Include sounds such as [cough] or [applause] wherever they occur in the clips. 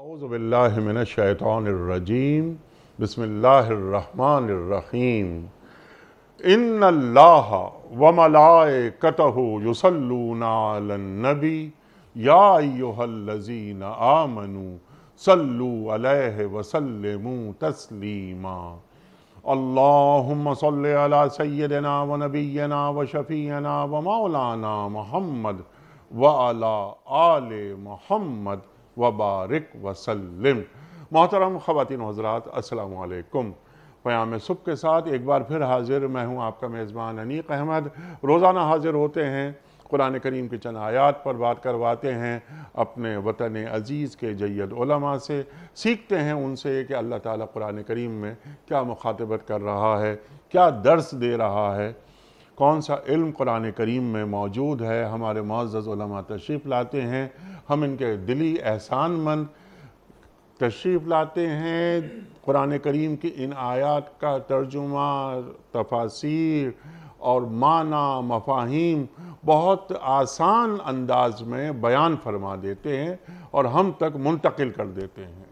आउज़बिल्लिमिनशैतरजीम बसमीम इन अल्लाह व मलाए कतहु युसल्लूनाबी याजीन आमनु सल्लु अलैहि वसल्लमु तस्लीमा अल्लाहुम्म सल्लि अला सय्यदना व नबीना व शफ़ीना व मौलाना मोहम्मद व अला आल मोहम्मद वबारक वसलम मोहतरम ख़वान हजरात असलकम पयाम सुबह के साथ एक बार फिर हाजिर मैं हूँ आपका मेज़बान अनीक अहमद रोज़ाना हाजिर होते हैं कुरान करीम के चंद आयात पर बात करवाते हैं अपने वतन अज़ीज़ के जैद उलमा से सीखते हैं उनसे कि अल्लाह ताला कुरान करीम में क्या मुखातबत कर रहा है क्या दर्स दे रहा है कौन सा इल्म कुरान करीम में मौजूद है हमारे मुआज़मा तशरीफ़ लाते हैं हम इनके दिली एहसान मंद तशरीफ़ लाते हैं कुरान करीम की इन आयात का तर्जुमा तफासिर और माना मफाहिम बहुत आसान अंदाज में बयान फरमा देते हैं और हम तक मुंतकिल कर देते हैं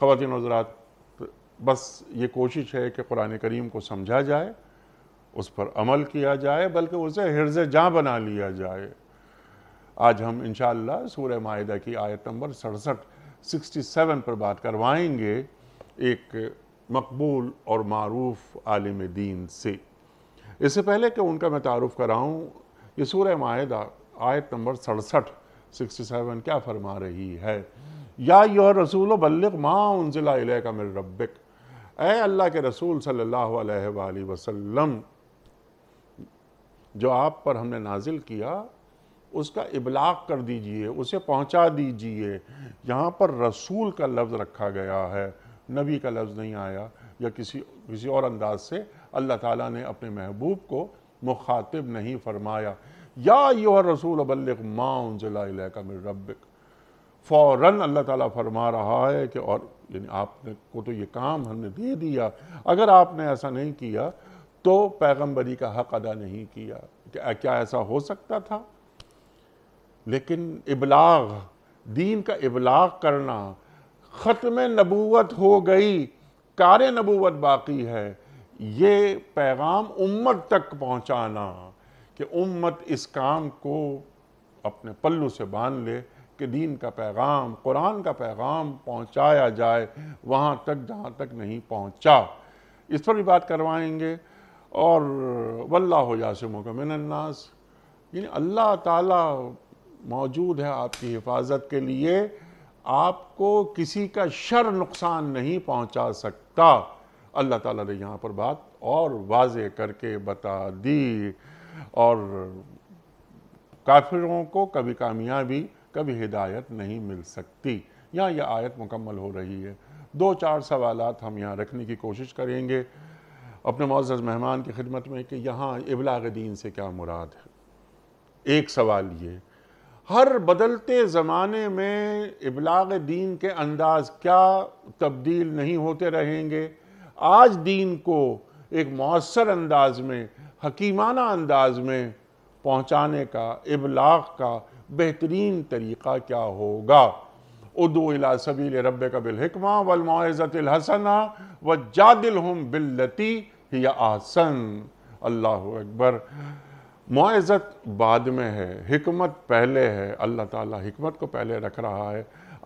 ख़वान हजरात बस ये कोशिश है कि कुरान करीम को समझा जाए उस पर अमल किया जाए बल्कि उसे हिरज जहाँ बना लिया जाए आज हम इन सूर माहिदा की आयत नंबर सड़सठ सिक्सटी सेवन पर बात करवाएंगे एक मकबूल और मरूफ आलिम दीन से इससे पहले कि उनका मैं तारफ़ कराऊँ ये सूर माहिदा आयत नंबर सड़सठ सिक्सटी सेवन क्या फरमा रही है या यो रसूल बल्लिक माँ का मेरे रब्बिक अल्लाह के रसूल सल्लल्लाहु अलैहि वसल्लम जो आप पर हमने नाजिल किया उसका इबलाग कर दीजिए उसे पहुंचा दीजिए यहाँ पर रसूल का लफ्ज़ रखा गया है नबी का लफ्ज़ नहीं आया या किसी किसी और अंदाज से अल्लाह ताला ने अपने महबूब को मुखातिब नहीं फरमाया या यो रसूल बल्लक माँ का मेरे रबिक फ़ौर अल्लाह ताला फरमा रहा है कि और यानी आपने को तो ये काम हमने दे दिया अगर आपने ऐसा नहीं किया तो पैगम्बरी का हक अदा नहीं किया क्या, क्या ऐसा हो सकता था लेकिन इबलाग दीन का इबलाग करना ख़त्म नबूवत हो गई कार नबूवत बाकी है ये पैगाम उम्मत तक पहुंचाना कि उम्मत इस काम को अपने पल्लू से बांध ले कि दीन का पैगाम कुरान का पैगाम पहुंचाया जाए वहाँ तक जहाँ तक नहीं पहुंचा इस पर भी बात करवाएंगे और वल्ला हो जासमुक मिनन्नास यानी अल्लाह ताला मौजूद है आपकी हिफाजत के लिए आपको किसी का शर नुकसान नहीं पहुंचा सकता अल्लाह ताला ने यहाँ पर बात और वाज करके बता दी और काफिरों को कभी कामयाबी कभी हिदायत नहीं मिल सकती यहाँ यह आयत मुकम्मल हो रही है दो चार सवालात हम यहाँ रखने की कोशिश करेंगे अपने मोज़ मेहमान की खिदमत में कि यहाँ इबलाग दीन से क्या मुराद है एक सवाल ये हर बदलते ज़माने में इबलाग दीन के अंदाज क्या तब्दील नहीं होते रहेंगे आज दीन को एक मौसर अंदाज में हकीमाना अंदाज में पहुँचाने का इबलाग का बेहतरीन तरीक़ा क्या होगा उदो अला सबील रब का बिलहकमा व जादिल हम बिल्लती कि यह आसन अल्लाह अकबर मुआज़त बाद में है हिकमत पहले है अल्लाह ताला हिकमत को पहले रख रहा है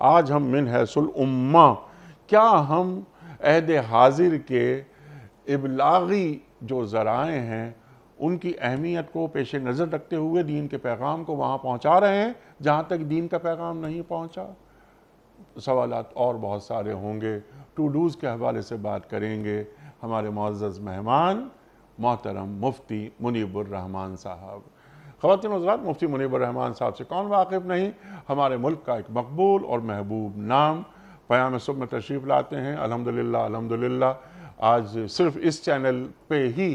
आज हम मिन हैसुल उम्मा क्या हम अहद हाजिर के इबलागी जो ज़राए हैं उनकी अहमियत को पेश नज़र रखते हुए दीन के पैगाम को वहाँ पहुँचा रहे हैं जहाँ तक दीन का पैगाम नहीं पहुँचा सवाल और बहुत सारे होंगे टू डूज़ के हवाले से बात करेंगे हमारे मोज़ मेहमान मोहतरम मुफ्ती मुनीबरहमान साहब ख़वान हजरात मुफ्ती मुनीबरहमान साहब से कौन वाकिफ़ नहीं हमारे मुल्क का एक मकबूल और महबूब नाम पयाम सुब में तशरीफ़ लाते हैं अलहमदिल्ला अलहमदिल्ला आज सिर्फ इस चैनल पे ही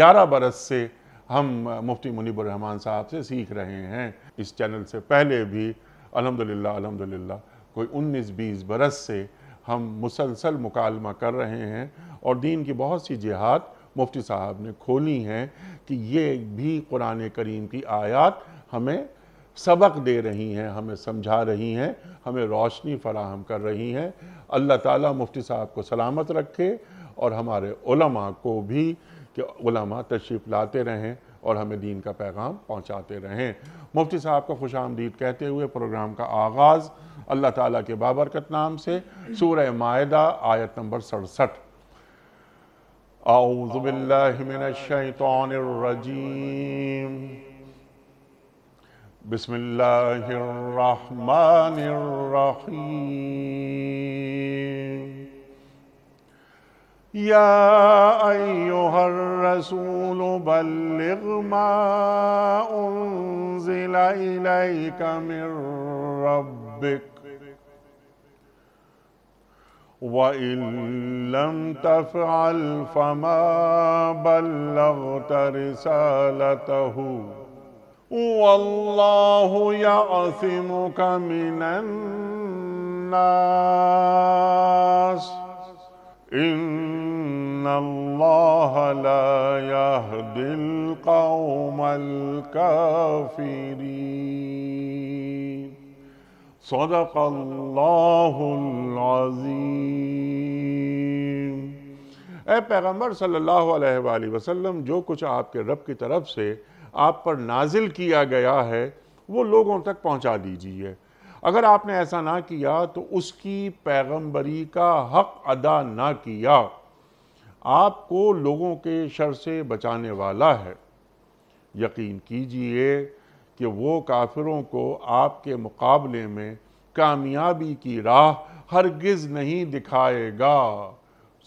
ग्यारह बरस से हम मुफ्ती मुनीबरहमान साहब से सीख रहे हैं इस चैनल से पहले भी अलहमदिल्ला अलहमदिल्ला कोई उन्नीस बीस बरस से हम मुसलसल मुकालमा कर रहे हैं और दीन की बहुत सी जिहाद मुफ्ती साहब ने खोली हैं कि ये भी कुरान करीम की आयात हमें सबक दे रही हैं हमें समझा रही हैं हमें रोशनी फराहम कर रही हैं अल्लाह ताला मुफ्ती साहब को सलामत रखे और हमारे उलमा को भी कि उलमा तशरीफ़ लाते रहें और हमें दीन का पैगाम पहुंचाते रहें मुफ्ती साहब को खुश आमदीद कहते हुए प्रोग्राम का आगाज़ अल्लाह ताला के बाबरकत नाम से सूर्य मायदा आयत नंबर सड़सठ आउज़बिल्लिमिनशैतरजीम बिस्मिल्लाहिर्रहमानिर्रहीम या अय्युहर रसूल बल्लिग मा उन्ज़िला इलैका मिर रब्बिक وإن لم تفعل فما بلغت رسالته والله يعصمك من الناس إن الله لا يهدي القوم الكافرين صدق अल्लाह ए पैगम्बर सल्लल्लाहु अलैहि वसल्लम जो कुछ आपके रब की तरफ से आप पर नाजिल किया गया है वो लोगों तक पहुँचा दीजिए अगर आपने ऐसा ना किया तो उसकी पैगम्बरी का हक अदा ना किया आपको लोगों के शर से बचाने वाला है यकीन कीजिए कि वो काफिरों को आपके मुकाबले में कामयाबी की राह हरगिज़ नहीं दिखाएगा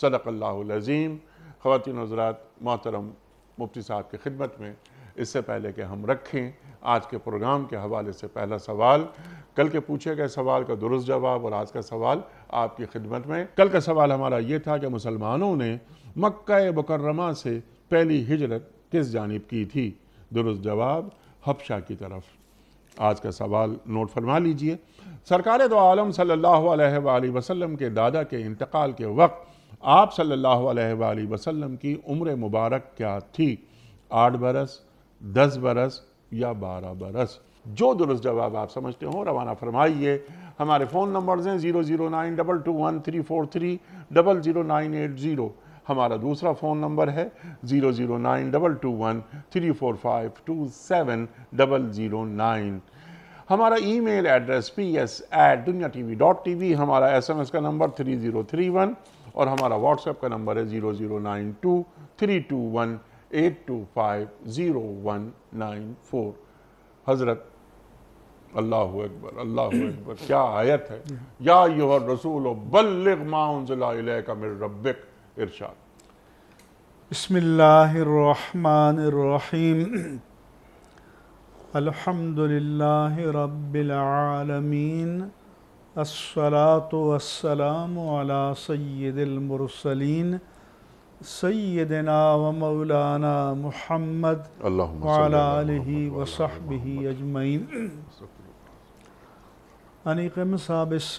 सदक़ल्लाज़ीम ख़वान हजरात मोहतरम मुफ्ती साहब की खिदमत में इससे पहले कि हम रखें आज के प्रोग्राम के हवाले से पहला सवाल कल के पूछे गए सवाल का दुरुस्त जवाब और आज का सवाल आपकी खिदमत में कल का सवाल हमारा ये था कि मुसलमानों ने मक्का मुकरमा से पहली हिजरत किस जानब की थी दुरुस्त जवाब हबशा की तरफ आज का सवाल नोट फरमा लीजिए सरकार दो तो आलम सल्ला वसलम के दादा के इंतकाल के वक्त आप सल्ला वसलम की उम्र मुबारक क्या थी आठ बरस दस बरस या बारह बरस जो दुरुस्त जवाब आप समझते हो रवाना फरमाइए हमारे फ़ोन नंबर हैं zero zero nine double two one three four three double zero nine eight zero हमारा दूसरा फ़ोन नंबर है zero zero nine double two one three four five two seven double zero nine हमारा email address P S at दुनिया T V dot T V हमारा S M S का नंबर three zero three one और हमारा WhatsApp का नंबर है zero zero nine two three two one eight two five zero one nine four हज़रत अल्लाह अकबर अल्लाह अकबर क्या आयत है या यूर रसूल बल्लग माउन का मिर रबिक इरशाद बसमीम अल्हम्दुलिल्लाह रब्बिल आलमीन अस्सलातु वस्सलामु अला सय्यिदिल मुरसलीन सैदना व मौलाना मोहम्मद वाली वसहबी अजमैन अनिकम साहब इस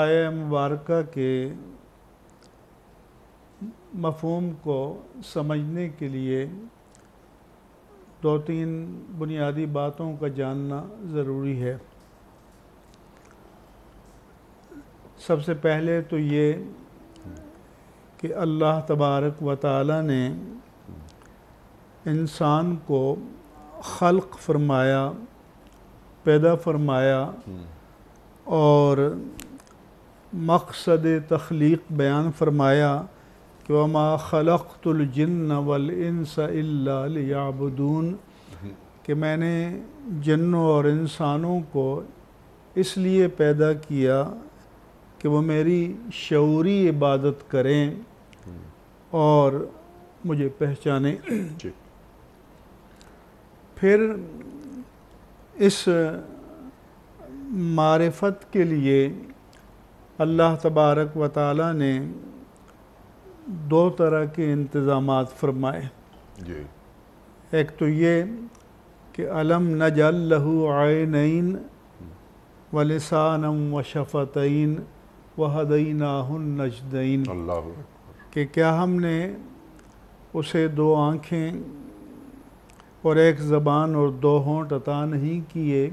आय मुबारक के मफहम को समझने के लिए दो तीन बुनियादी बातों का जानना ज़रूरी है सबसे पहले तो ये कि अल्लाह तबारक व ताली ने इंसान को खल्क फरमाया पैदा फरमाया और मकसद तख्लीक बयान फरमाया कि वमा खलक़ुलजन्न वलइनसयाबदून कि मैंने जन्नों और इंसानों को इसलिए पैदा किया कि वो मेरी शौरी इबादत करें और मुझे पहचाने फिर इस मारफत के लिए अल्लाह तबारक व ताली ने दो तरह के इंतज़ाम फरमाए जी एक तो ये कि अलम न जल लहू आय नईन वलसानम व शफ़तन वहदनाजदैन कि क्या हमने उसे दो आँखें और एक ज़बान और दो होंठ अता नहीं किए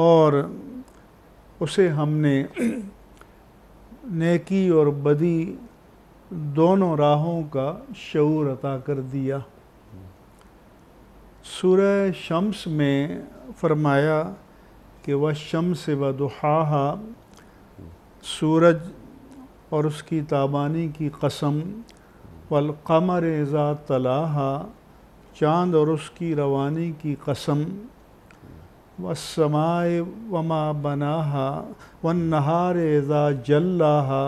और उसे हमने नेकी और बदी दोनों राहों का शूर अता कर दिया सूर्य शम्स में फरमाया कि वह शम्स व दुहा सूरज और उसकी ताबानी की कसम कमर एज़ा तलाहा चांद और उसकी रवानी की कसम व समाय वमा बनाहा व नहार एज़ा जल्लाहा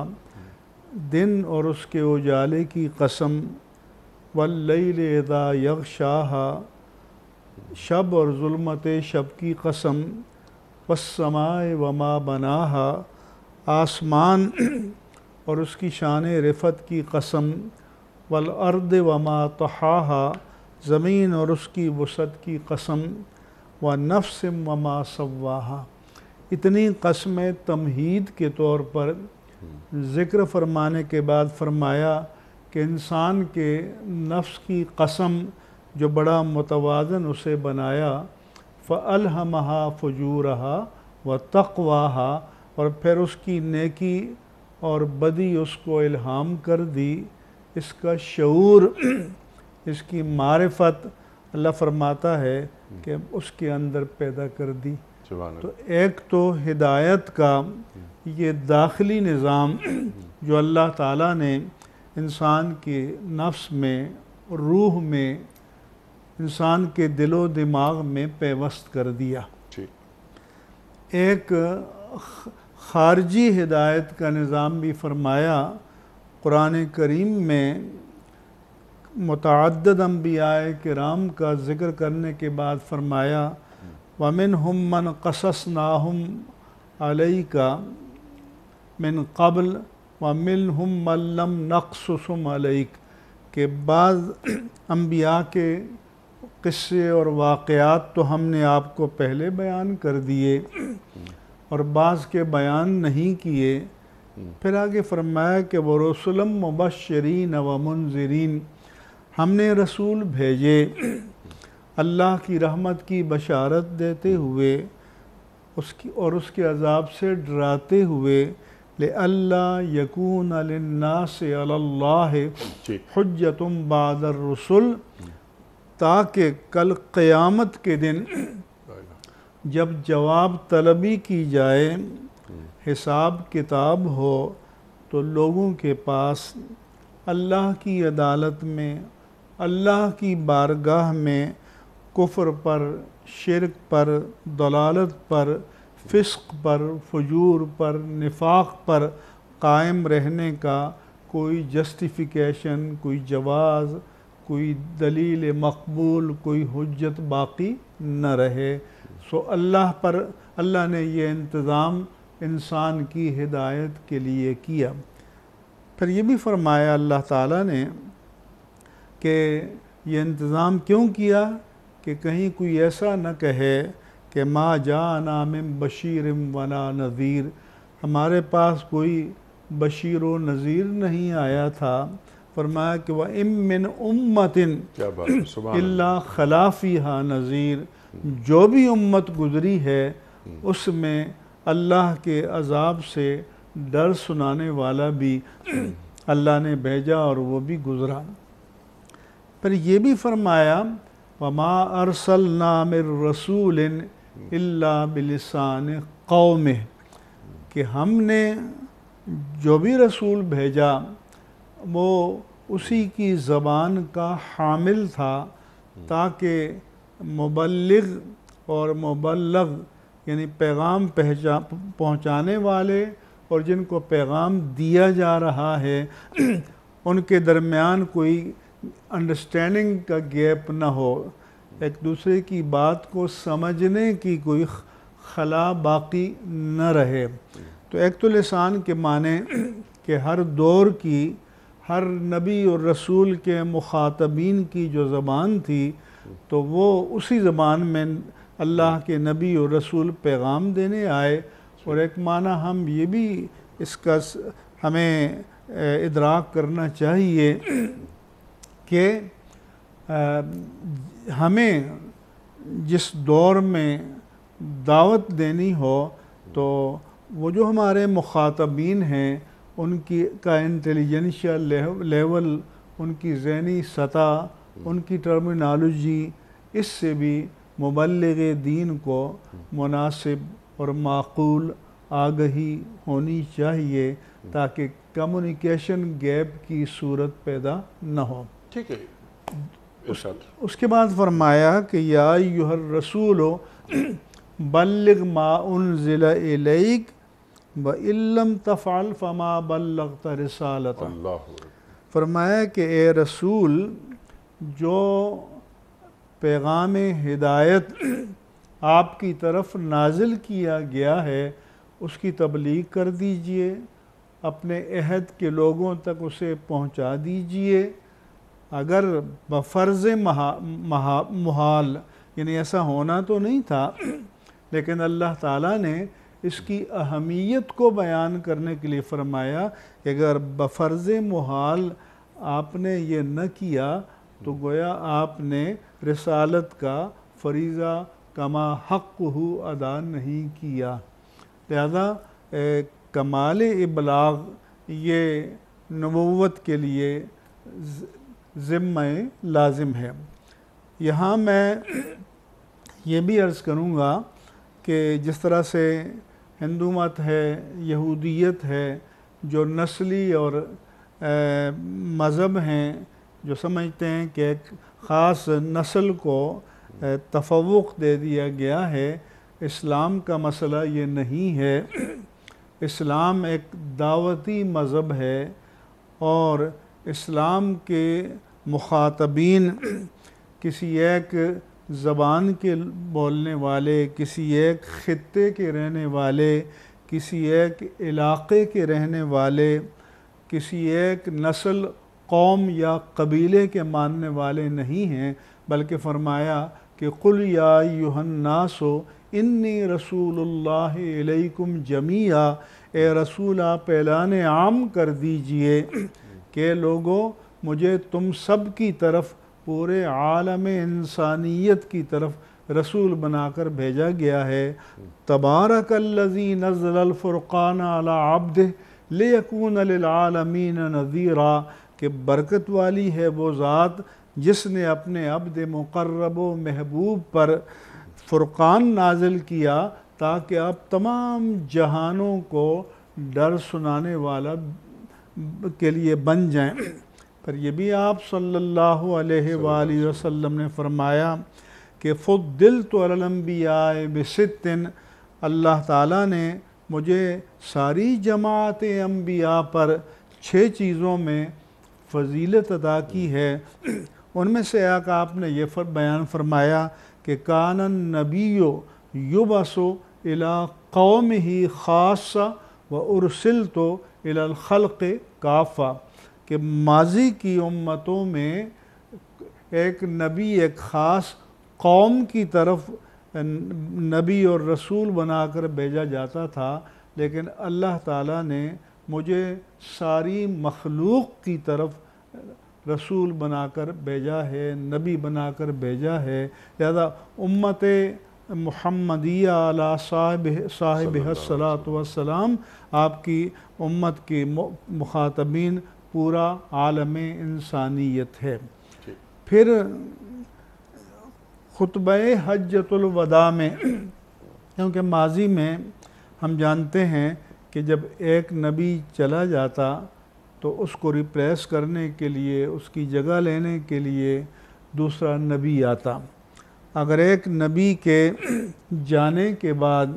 दिन और उसके उजाले की कसम वल्लदा यकशाह शब और ज़ुलमत शब की कसम वसमाय वमा बनाहा आसमान [clears throat] और उसकी शान रफ़त की कसम वल अर्द वमा तहाहा ज़मीन और उसकी वसत की कसम व नफ्स वमा सवाहा इतनी कसमें तमहीद के तौर पर ज़िक्र फरमाने के बाद फरमाया कि इंसान के नफ्स की कसम जो बड़ा मुतवाजन उसे बनाया फ़लहमहा रहा व तकवाहा और फिर उसकी नेकी और बदी उसको इल्हाम कर दी इसका शूर इसकी मारफत अल्लाह फरमाता है कि उसके अंदर पैदा कर दी तो एक तो हिदायत का ये दाखिली निज़ाम जो अल्लाह ताला ने इंसान के नफ्स में रूह में इंसान के दिलो दिमाग में पेवस्त कर दिया एक खारजी हिदायत का निज़ाम भी फरमाया क़ुरान करीम में मतद अम्बिया राम का ज़िक्र करने के बाद फरमाया वमिन हम मन कसस नाहम अलई का मिन कबल व मिन हम मल्लम नक्सम अलैक के बाद अम्बिया के किस्से और वाक़ात तो हमने आपको पहले बयान कर दिए और बाज़ के बयान नहीं किए फिर आगे फरमाया कि व रसुलम मुबशरीन व मुनजरीन हमने रसूल भेजे अल्लाह की रहमत की बशारत देते हुए उसकी और उसके अजाब से डराते हुए यकून बादर रसुल ताकि कल क़यामत के दिन जब जवाब तलबी की जाए हिसाब किताब हो तो लोगों के पास अल्लाह की अदालत में अल्लाह की बारगाह में कुफ्र पर शिरक पर दलालत पर फ़िस्क पर फजूर पर निफाक पर कायम रहने का कोई जस्टिफिकेशन कोई जवाज़ कोई दलील मकबूल कोई हजत बाकी न रहे सो अल्लाह पर अल्लाह ने यह इंतज़ाम इंसान की हिदायत के लिए किया फिर ये भी फरमाया अल्लाह ताला ने कि ये इंतज़ाम क्यों किया कि कहीं कोई ऐसा न कहे कि माँ जा नाम बशीर वना नज़ीर हमारे पास कोई बशीर व नज़ीर नहीं आया था फरमाया कि वह इमिन उम्मतिन अल्ला खलाफी हा नज़ीर जो भी उम्मत गुजरी है उसमें अल्लाह के अजाब से डर सुनाने वाला भी [clears throat] अल्लाह ने भेजा और वो भी गुज़रा पर यह भी फरमाया वमा अरसल नामिर रसूल इल्ला बिलसान कौम कि हमने जो भी रसूल भेजा वो उसी की ज़बान का हामिल था ताकि मुबलग और मुबलग यानी पैगाम पहचा पहुँचाने वाले और जिनको पैगाम दिया जा रहा है उनके दरमियान कोई अंडरस्टैंडिंग का गैप ना हो एक दूसरे की बात को समझने की कोई खला बाकी न रहे तो एक तो लसान के माने [clears throat] कि हर दौर की हर नबी और रसूल के मुखातबीन की जो ज़बान थी तो वो उसी ज़बान में अल्लाह के नबी और रसूल पैगाम देने आए और एक माना हम ये भी इसका हमें इदराक करना चाहिए [clears throat] कि हमें जिस दौर में दावत देनी हो तो वो जो हमारे मुखातबीन हैं उनकी का इंटेलिजेंशियल लेवल उनकी जहनी सतह उनकी टर्मिनोलॉजी इससे भी मुबलग दीन को मुनासिब और माकूल आगही होनी चाहिए ताकि कम्युनिकेशन गैप की सूरत पैदा न हो ठीक है उस, उसके बाद फरमाया कि या युहर रसूल बल्लग माउन ज़िला इलैक व इल्लम तफ़ाल फ़मा बल्लग रसालत फरमाया कि ए रसूल जो पैगाम हिदायत आपकी तरफ नाजिल किया गया है उसकी तबलीग कर दीजिए अपने अहद के लोगों तक उसे पहुंचा दीजिए अगर बफर्ज महा, महा महाल यानी ऐसा होना तो नहीं था लेकिन अल्लाह ताला ने इसकी अहमियत को बयान करने के लिए फरमाया कि अगर बफर्ज महाल आपने ये न किया तो गोया आपने रसालत का फरीज़ा कमा हक हु अदा नहीं किया लिहाजा कमाल इबलाग ये नबूत के लिए ज़िम्म लाजिम है यहाँ मैं ये भी अर्ज़ करूँगा कि जिस तरह से हिंदू मत है यहूदियत है जो नस्ली और मज़हब हैं जो समझते हैं कि एक ख़ास नस्ल को तफ़ुक दे दिया गया है इस्लाम का मसला ये नहीं है इस्लाम एक दावती मज़हब है और इस्लाम के मुखातबीन किसी एक ज़बान के बोलने वाले किसी एक ख़त्े के रहने वाले किसी एक इलाके के रहने वाले किसी एक नस्ल कौम या कबीले के मानने वाले नहीं हैं बल्कि फ़रमाया कि कुल या युहन्नासो इन्नी रसूलुल्लाह अलैकुम जमिया ए रसूल आप ऐलान आम कर दीजिए कि लोगों मुझे तुम सब की तरफ पूरे आलम इंसानियत की तरफ रसूल बनाकर भेजा गया है तबारक लजी नज़लफ़ुरक़ान आबद लेकून आलमीन नज़ीरा के बरकत वाली है वो ज़ात जिसने अपने अब्द मुकर्रब महबूब पर फ़ुरक़ान नाजिल किया ताकि अब तमाम जहानों को डर सुनाने वाला के लिए बन जाएं पर यह भी आप सल्लल्लाहु अलैहि वसल्लम ने फरमाया कि फ़ुद दिल तो अलम्बिया बसितिन अल्लाह ताला ने मुझे सारी जमात अम्बिया पर छः चीज़ों में फजीलत अदा की है उनमें से एक आपने ये फर बयान फरमाया कि कानन नबीयो युबसो इला कौम ही ख़ासा व उर्सिल तो इलाखल काफ़ा कि माजी की उम्मतों में एक नबी एक ख़ास कौम की तरफ नबी और रसूल बनाकर भेजा जाता था लेकिन अल्लाह ताला ने मुझे सारी मखलूक की तरफ रसूल बनाकर भेजा है नबी बनाकर भेजा है लिहाजा उम्मत महमदिया साहब साहिब सलात वसलाम आपकी उम्मत के मुखातबीन पूरा आलम इंसानियत है फिर खुतब हजतुलवदा में क्योंकि माजी में हम जानते हैं कि जब एक नबी चला जाता तो उसको रिप्लेस करने के लिए उसकी जगह लेने के लिए दूसरा नबी आता अगर एक नबी के जाने के बाद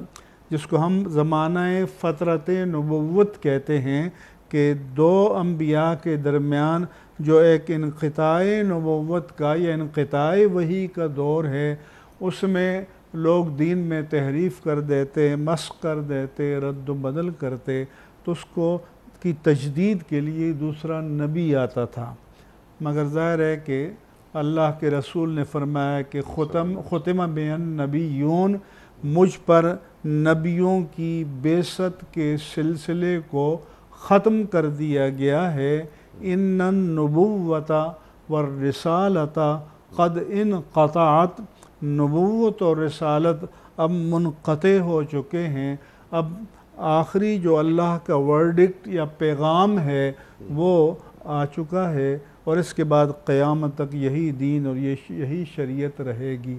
जिसको हम ज़माना फ़तरत नबूत कहते हैं कि दो अम्बिया के दरमियान जो एक इनता नबूत का या इनता वही का दौर है उसमें लोग दीन में तहरीफ़ कर देते मस्क कर देते रद्द बदल करते तो उसको की तजदीद के लिए दूसरा नबी आता था मगर ज़ाहिर है कि अल्लाह के रसूल ने फरमाया कि ख़ुतम ख़ुतम बेन नबीन मुझ पर नबियों की बेसत के सिलसिले को ख़त्म कर दिया गया है इन नबूवता व रसालता कद इन क़ात नबूत और रसालत अब मुनक़ हो चुके हैं अब आखिरी जो अल्लाह का वर्डिक्ट या पैगाम है वो आ चुका है और इसके बाद क़यामत तक यही दीन और ये यही शरीयत रहेगी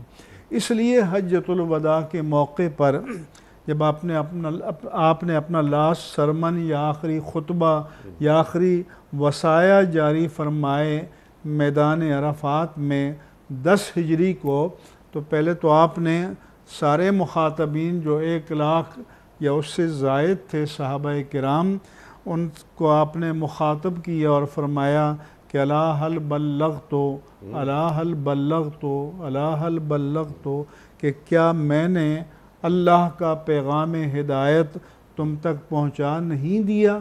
इसलिए हजतुलवदा के मौके पर जब आपने अपना अप, आपने अपना लास्ट सरमन या आखिरी खुतबा या आखिरी वसाया जारी फरमाए मैदान अरफात में दस हिजरी को तो पहले तो आपने सारे मुखातबीन जो एक लाख या उससे जायद थे साहब कराम उनको आपने मुखातब किया और फरमाया कि अला हल बल्लग तो अला हल बल्लग तो अला हल बल्लग तो कि क्या मैंने अल्लाह का पैगाम हिदायत तुम तक पहुँचा नहीं दिया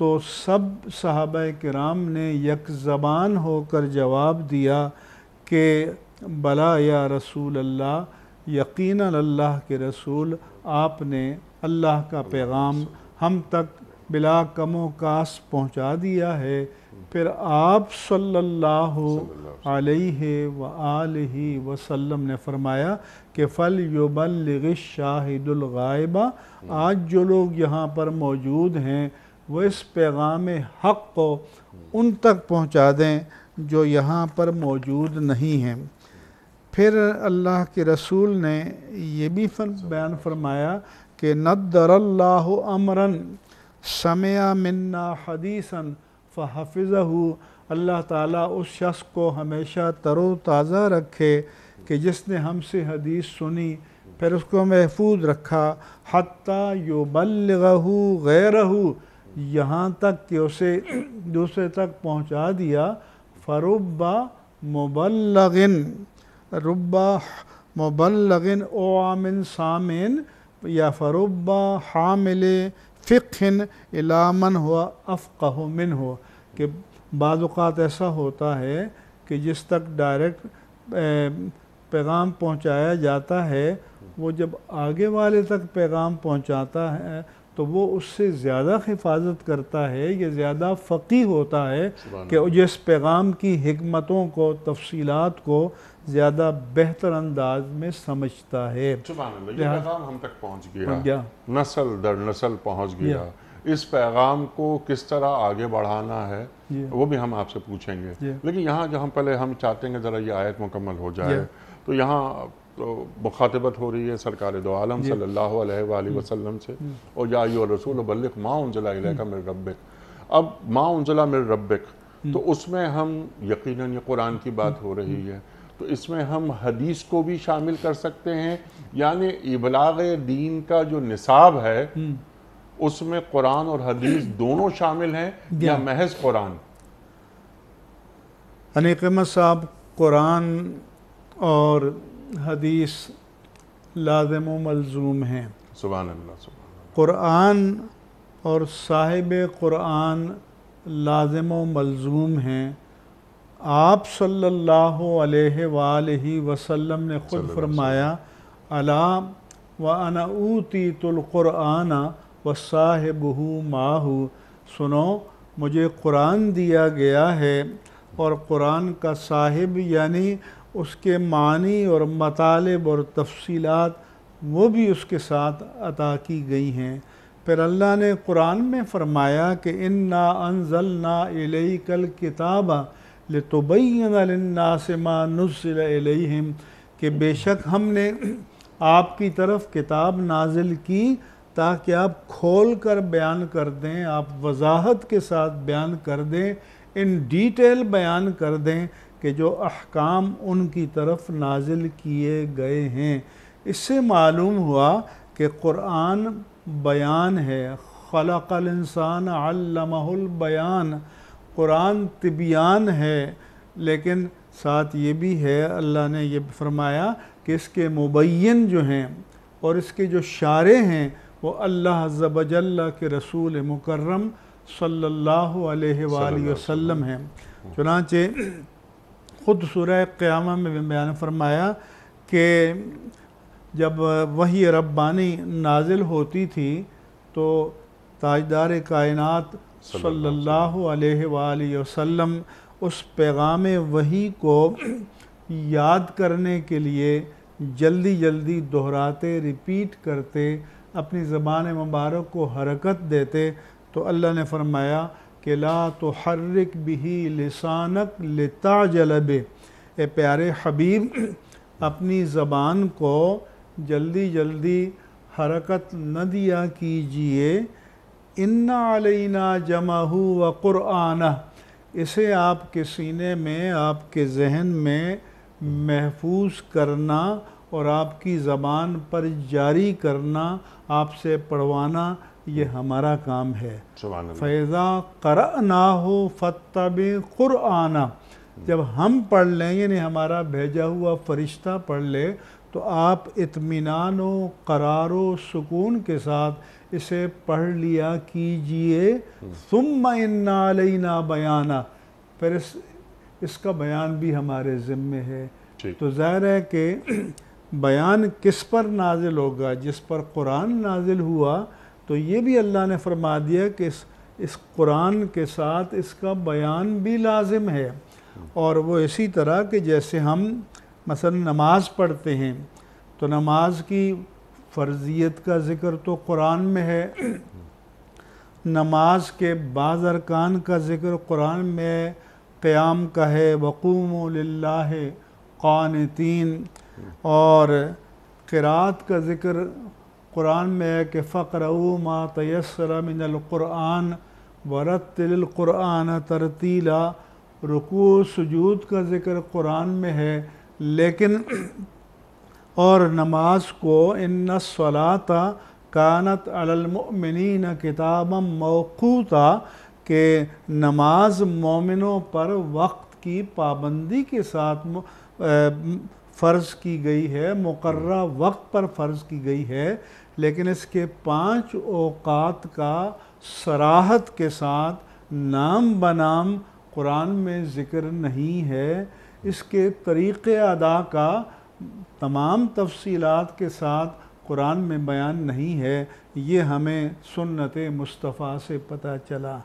तो सब साहब कराम ने यक ज़बान होकर जवाब दिया कि भला या रसूल अल्लाह यकीन अल्लाह के रसूल आपने अल्लाह का पैगाम हम तक बिला कमो कास पहुँचा दिया है फिर आप सल्लल्लाहु अलैहि व आलि वसल्लम ने फरमाया कि फ़ल युबल शाहिदुलगायबा आज जो लोग यहाँ पर मौजूद हैं वह इस पैगाम हक़ को उन तक पहुँचा दें जो यहाँ पर मौजूद नहीं हैं फिर अल्लाह के रसूल ने ये भी फर, बयान फरमाया कि नदरल्लाहु अमरन समया मन्ना हदीसन फ़ाफिज़ा अल्लाह ताला उस शख्स को हमेशा तरो ताज़ा रखे कि जिसने हमसे हदीस सुनी फिर उसको महफूज रखा हती यो युबलगहू गैरहू यहाँ तक कि उसे [clears throat] दूसरे तक पहुँचा दिया फ़रुबा मुबलगिन रुबा मुबलगिन आमिन सामिन या फ़रुब्बा हामिल फ़िकिन इलामन हुआ अफ़क़ मिन हुआ कि बाज़ात ऐसा होता है कि जिस तक डायरेक्ट पैगाम पहुंचाया जाता है वो जब आगे वाले तक पैगाम पहुंचाता है तो वो उससे ज़्यादा हिफाजत करता है ये ज़्यादा फ़की होता है कि जिस पैगाम की हमतों को तफसीत को ज़्यादा बेहतर अंदाज में समझता है हम तक पहुँच गया नसल दर नसल पहुँच गया इस पैगाम को किस तरह आगे बढ़ाना है वो भी हम आपसे पूछेंगे लेकिन यहाँ जो हम पहले हम चाहते हैं ज़रा ये आयत मुकम्मल हो जाए तो यहाँ तो मुखातबत हो रही है सरकार दो आलम सल्ला वसलम से और या रसूल बल्लिक माँ उनजला का मेरे अब माँ उनजला मेरे रब्बिक तो उसमें हम यकीनन ये कुरान की बात हो रही है तो इसमें हम हदीस को भी शामिल कर सकते हैं यानी इबलाग दीन का जो निसाब है hmm. उसमें कुरान और हदीस [clears throat] दोनों शामिल हैं या महज कुरान अनिकमत साहब कुरान और हदीस लाजम मलजूम हैं सुबह कुरान और साहिब कुरान लाजम मलजूम हैं आप सल्लल्लाहु अलैहि वसल्लम ने खुद फरमाया अला व अना ऊती तुल वसाहबहू माहू सुनो मुझे कुरान दिया गया है और कुरान का साहिब यानी उसके मानी और मतालब और तफसीलात वो भी उसके साथ अता की गई हैं फिर अल्लाह ने कुरान में फ़रमाया कि इन्ना अनजलना इलकल किताबा लतुबैना समा नज़म कि बेशक हमने [clears throat] आपकी तरफ किताब नाजिल की ताकि आप खोल कर बयान कर दें आप वजाहत के साथ बयान कर दें इन डिटेल बयान कर दें कि जो अहकाम उनकी तरफ नाजिल किए गए हैं इससे मालूम हुआ कि क़ुरान बयान है खलकल इंसान अल्लाहुल बयान क़ुरान तबियान है लेकिन साथ ये भी है अल्लाह ने ये फरमाया कि इसके मुबैन जो हैं और इसके जो शारे हैं वो अल्लाह जबजल्ला के रसूल मुकर्रम सल्लाम हैं चुनाचे ख़ुद सूर्य क़्यामा में भी बयान फरमाया कि जब वही रब्बानी नाजिल होती थी तो ताजदार कायनत सल्लल्लाहु अलैहि उस पैगाम वही को याद करने के लिए जल्दी जल्दी दोहराते रिपीट करते अपनी ज़बान मुबारक को हरकत देते तो अल्लाह ने फरमाया कि ला तो हर्रिक भी लसानक लता जलब ए प्यारे हबीब अपनी ज़बान को जल्दी जल्दी हरकत न दिया कीजिए इन्ना अलैना जमाहू व क़ुरान इसे आपके सीने में आपके जहन में महफूज करना और आपकी ज़बान पर जारी करना आपसे पढ़वाना ये हमारा काम है फैज़ा कर ना हो फतब आना जब हम पढ़ लें यानी हमारा भेजा हुआ फरिश्ता पढ़ ले तो आप इतमान करार सुकून के साथ इसे पढ़ लिया कीजिए सुमना बयाना फिर इस, इसका बयान भी हमारे ज़िम्मे है तो ज़ाहिर है कि बयान किस पर नाजिल होगा जिस पर कुरान नाजिल हुआ तो ये भी अल्लाह ने फरमा दिया कि इस इस कुरान के साथ इसका बयान भी लाजिम है और वो इसी तरह कि जैसे हम मसल नमाज़ पढ़ते हैं तो नमाज की फ़र्जियत का ज़िक्र तो कुरान में है नमाज के बाज़ अरकान का ज़िक्र कुरान में क़्याम का है वक़ूम लाह तीन और किरात का ज़िक्र कुरान में है कि फ़करू मा तयसर वरत तिलक़ुरआन तरतीला रुकू सजूद का ज़िक्र कुरान में है लेकिन [clears throat] और नमाज को इन सलाता कानत अलमिन किताब मौकूता के नमाज मोमिनों पर वक्त की पाबंदी के साथ फ़र्ज़ की गई है मुकर्रा वक्त पर फ़र्ज़ की गई है लेकिन इसके पाँच अवकात का सराहत के साथ नाम बनाम कुरान में ज़िक्र नहीं है इसके तरीक़ अदा का तमाम तफसीलात के साथ कुरान में बयान नहीं है ये हमें सुन्नत मुस्तफ़ा से पता चला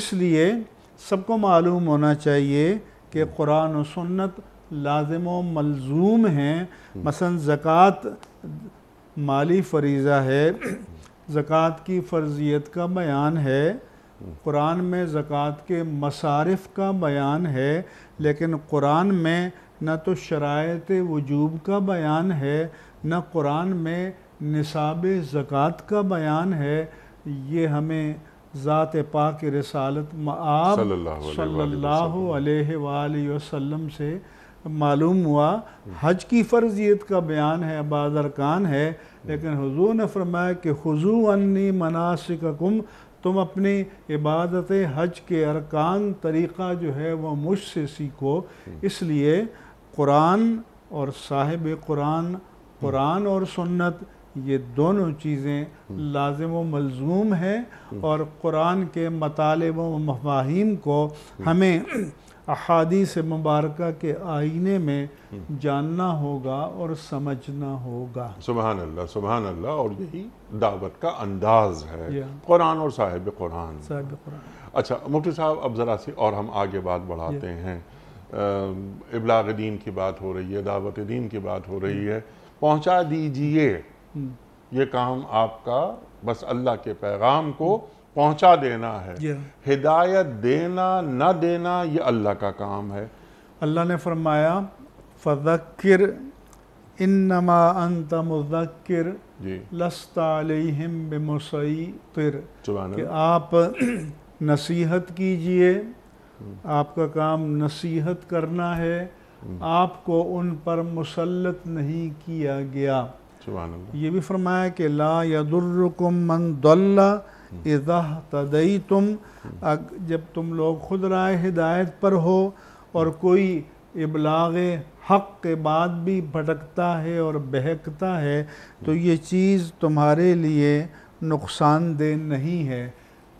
इसलिए सबको मालूम होना चाहिए कि कुरान और सुन्नत लाजम मलजूम हैं मसन ज़क़़त माली फरीज़ा है ज़क़़त की फ़र्जियत का बयान है कुरान में ज़क़़त के मसारफ़ का बयान है लेकिन कुरान में न तो शरात वजूब का बयान है न कुरान में निसाब ज़क़़त का बयान है ये हमें ज़ात पाक रसालत मआब सल्लल्लाहु अलैहि वसल्लम से मालूम हुआ हज की फ़र्जियत का बयान है बाज़रकान है लेकिन हजू ने फरमाया कि हजू अन्नी मनासिककुम तुम अपनी इबादत हज के अरकान तरीक़ा जो है वह मुझसे सीखो इसलिए कुरान और साहिब कुरान कुरान और सुन्नत ये दोनों चीज़ें लाजम व मलजूम हैं और कुरान के मतलब व मफाहिम को हमें से मुबारक के आईने में हम्म। जानना होगा और समझना होगा सुबह अल्लाह सुबह अल्लाह और यही दावत का अंदाज है कुरान और साहिब कुरान साहिब कुरान अच्छा मुफ्ती साहब अब ज़रा सी और हम आगे बात बढ़ाते हैं इबलाग दीन की बात हो रही है दावत दीन की बात हो रही है पहुँचा दीजिए हम्म। ये काम आपका बस अल्लाह के पैगाम को पहुंचा देना है हिदायत देना न देना ये अल्लाह का काम है अल्लाह ने फरमाया फ़िर इन्नमा अंत मुजक्र आप [clears throat] नसीहत कीजिए आपका काम नसीहत करना है हम्म। आपको उन पर मुसलत नहीं किया गया ये भी फरमाया कि ला यदुर्रकुम मन दल्ला इज़ा तदई तुम जब तुम लोग खुद राय हिदायत पर हो और कोई इबलाग हक़ के बाद भी भटकता है और बहकता है तो ये चीज़ तुम्हारे लिए नुकसानदेह नहीं है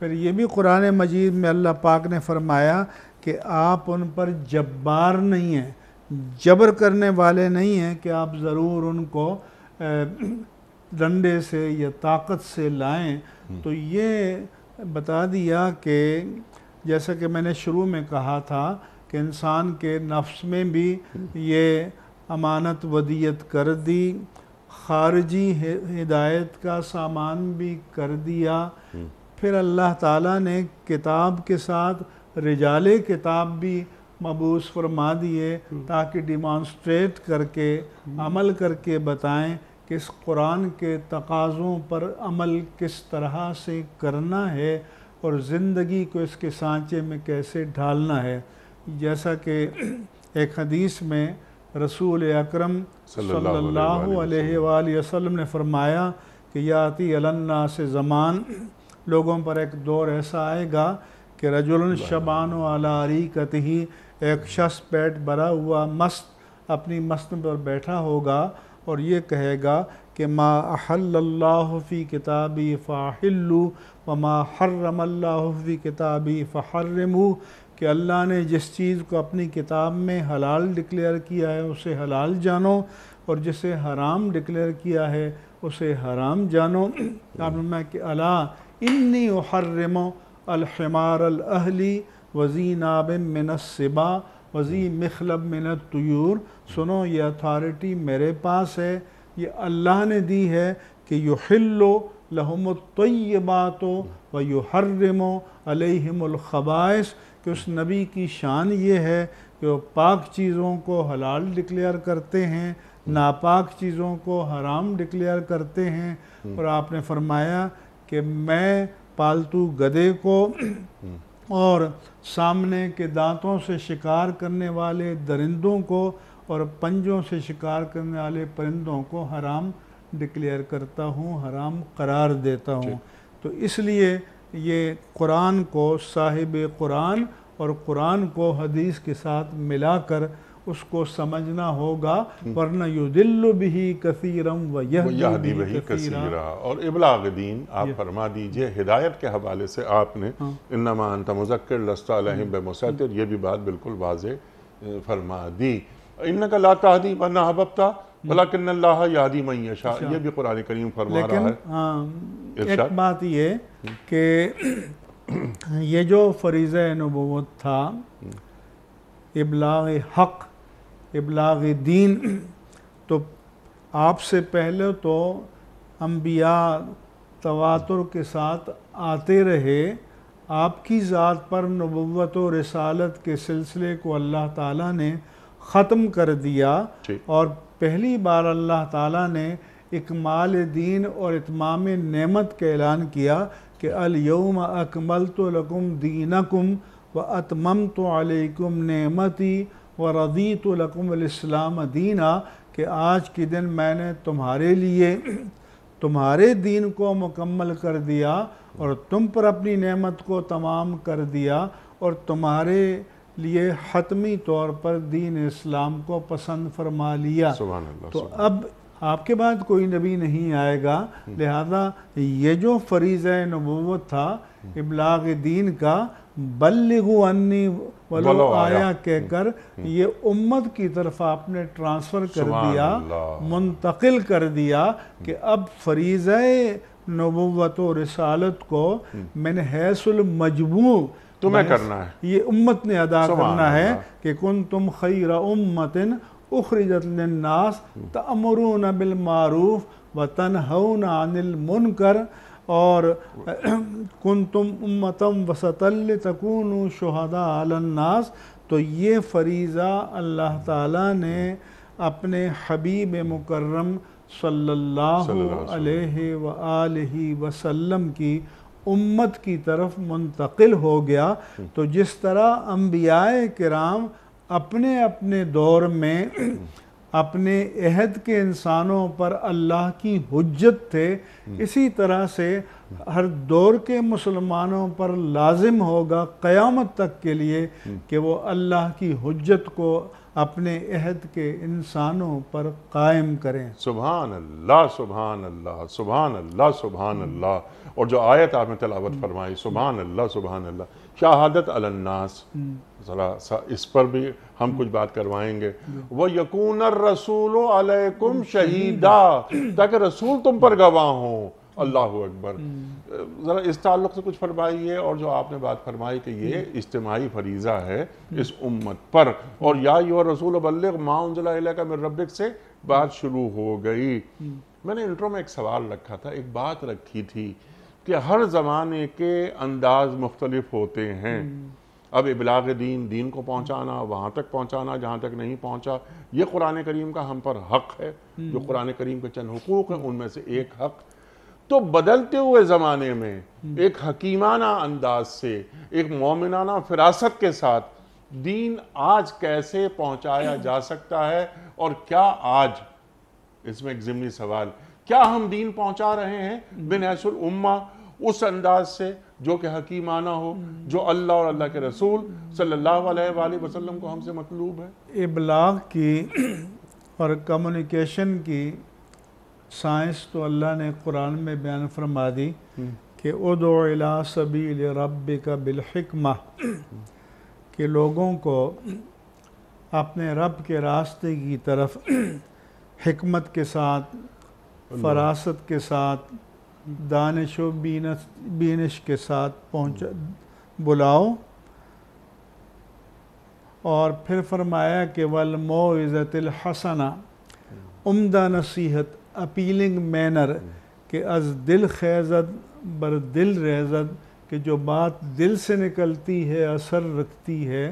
फिर ये भी कुरान मजीद में अल्लाह पाक ने फरमाया कि आप उन पर जब्बार नहीं हैं जबर करने वाले नहीं हैं कि आप ज़रूर उनको [clears throat] डंडे से या ताकत से लाएं हम्म। तो ये बता दिया कि जैसा कि मैंने शुरू में कहा था कि इंसान के नफ्स में भी हम्म। ये अमानत वदियत कर दी खारजी हिदायत का सामान भी कर दिया हम्म। फिर अल्लाह ताला ने किताब के साथ रिजाले किताब भी मबूस फरमा दिए ताकि डिमॉन्स्ट्रेट करके अमल करके बताएं कि इस कुरान के तकाज़ों पर अमल किस तरह से करना है और ज़िंदगी को इसके सांचे में कैसे ढालना है जैसा कि एक हदीस में रसूल अक्रम सल्लल्लाहु अलैहि वसल्लम ने फरमाया कि याति अलन्ना से ज़मान लोगों पर एक दौर ऐसा आएगा कि रजुलन शबान वाली ही एक शख्स बैठ भरा हुआ मस्त अपनी मस्त पर बैठा होगा और ये कहेगा कि मा अहल्लाफ़ी किताबी फ़ाहिल्लू व मा हर्रमल्लाफ़ी किताबी फ़हर्रमू कि अल्लाह ने जिस चीज़ को अपनी किताब में हलाल डिक्लेयर किया है उसे हलाल जानो और जिसे हराम डिक्लेयर किया है उसे हराम जानो [clears throat] मैं कि अला इन्नी हर्रमो अलहमार अहली वज़ी नाब मिनसिबा वज़ी मखलब तयूर सुनो ये अथॉरिटी मेरे पास है ये अल्लाह ने दी है कि यु हिल्लो लहम तयबातो व यु हर्रमो अलहमलखबाइस कि उस नबी की शान ये है कि वो पाक चीज़ों को हलाल डिक्लेयर करते हैं नापाक चीज़ों को हराम डिक्लेयर करते हैं हम्म। और आपने फरमाया कि मैं पालतू गधे को हम्म। और सामने के दांतों से शिकार करने वाले दरिंदों को और पंजों से शिकार करने वाले परिंदों को हराम डिक्लेयर करता हूँ हराम करार देता हूँ तो इसलिए ये कुरान को साहिब कुरान और कुरान को हदीस के साथ मिलाकर उसको समझना होगा हम्म। वरना युदिल्लु भी कसीरम व कसीरा और इबलाग दीन आप फरमा दीजिए हिदायत के हवाले से आपने हाँ। इन्नमा अंत मुजक्र लस्ता ये भी बात बिल्कुल वाज फरमा दी हबबता हम्म। यादी मई अच्छा। ये भी कुरान करीम फरमा लेकिन, रहा है हाँ, एक बात ये हम्म। कि [clears throat] ये जो फरीज़ नबूत था हम्म। इबलाग हक इबलाग दीन [clears throat] तो आपसे पहले तो अम्बिया तवातुर के साथ आते रहे आपकी ज़ात पर नबूत और रसालत के सिलसिले को अल्लाह ताला ने ख़त्म कर दिया और पहली बार अल्लाह ताला ने इकमाल दीन और इतमाम नेमत का ऐलान किया कि अलयम अकमल तो लकुम दीनकुम व अतमम तो अलकुम नेमती व रदी तो लकुम दीना कि आज के दिन मैंने तुम्हारे लिए तुम्हारे दीन को मुकम्मल कर दिया और तुम पर अपनी नेमत को तमाम कर दिया और तुम्हारे लिए हतमी तौर पर दीन इस्लाम को पसंद फरमा लिया तो अब आपके बाद कोई नबी नहीं आएगा हम्म। लिहाजा ये जो फरीज़ नबूवत था हम्म। इबलाग दीन का बल्लिगु अन्नी वलो आया हम्म। कहकर ये उम्मत की तरफ आपने ट्रांसफ़र कर दिया मुंतकिल कर दिया कि अब फरीज़ नबूवत और रसालत को मैंने हैसुल मजबू तुम्हें करना है ये उम्मत ने अदा करना है कि कुन तुम खैर उम्मतिन उखरजत नास तमरून बिलमारूफ व तनहन अनिल मुनकर और [clears throat] कुन तुम उम्मतम वसतल तकून शहदा अलन्नास तो ये फरीज़ा अल्लाह ताला ने अपने हबीब मुकर्रम सल्लल्लाहु अलैहि व आलिहि वसल्लम की उम्मत की तरफ मुंतकिल हो गया तो जिस तरह अम्बियाए कराम अपने अपने दौर में अपने अहद के इंसानों पर अल्लाह की हजत थे इसी तरह से हर दौर के मुसलमानों पर लाजिम होगा क़यामत तक के लिए कि वो अल्लाह की हजत को अपने अहद के इंसानों पर कायम करें सुबहान अल्लाह सुबहान अल्लाह सुबहान अल्लाह सुबहान अल्लाह और जो आयत आपने तलावत फरमाई सुबहान अल्लाह सुबहान अल्लाह शहादत अलन्नास ज़रा सा इस पर भी हम कुछ बात करवाएंगे वह यकून रसूल अलैकुम शहीदा ताकि रसूल तुम पर गवाह हो अल्लाह अकबर ज़रा इस ताल्लुक से कुछ फरमाइए और जो आपने बात फरमाई कि ये इज्तमाही फरीज़ा है इस उम्मत पर और या यो रसूल बल्लग माउजिला का रबिक से बात शुरू हो गई मैंने इंट्रो में एक सवाल रखा था एक बात रखी थी कि हर ज़माने के अंदाज मुख्तलिफ होते हैं हम्म। अब इबलाग दीन दीन को पहुंचाना वहाँ तक पहुँचाना जहाँ तक नहीं पहुंचा ये कुरान करीम का हम पर हक है जो हम्म। कुरान करीम के चंद हकूक़ हैं उनमें से एक हक तो बदलते हुए ज़माने में हम्म। एक हकीमाना अंदाज से एक मोमिनाना फिरासत के साथ दीन आज कैसे पहुंचाया [clears throat] जा सकता है और क्या आज इसमें एक ज़िमनी सवाल क्या हम दीन पहुंचा रहे हैं बिन ऐसा उम्मा उस अंदाज से जो कि हकीमाना हो जो अल्लाह और अल्लाह के रसूल सल्लल्लाहु अलैहि वसल्लम को हमसे मतलूब है इबलाग की और कम्युनिकेशन की साइंस तो अल्लाह ने कुरान में बयान फरमा दी हम्म। कि उदो सबील रब का बिलहिकमा के लोगों को अपने रब के रास्ते की तरफ हमत के साथ फरासत के साथ दानश बीनस बीनश के साथ पहुँच बुलाओ और फिर फरमाया कि वल मोज़तिल हसना उम्दा नसीहत अपीलिंग मैनर के अज दिल खैजत बर दिल रेजत कि जो बात दिल से निकलती है असर रखती है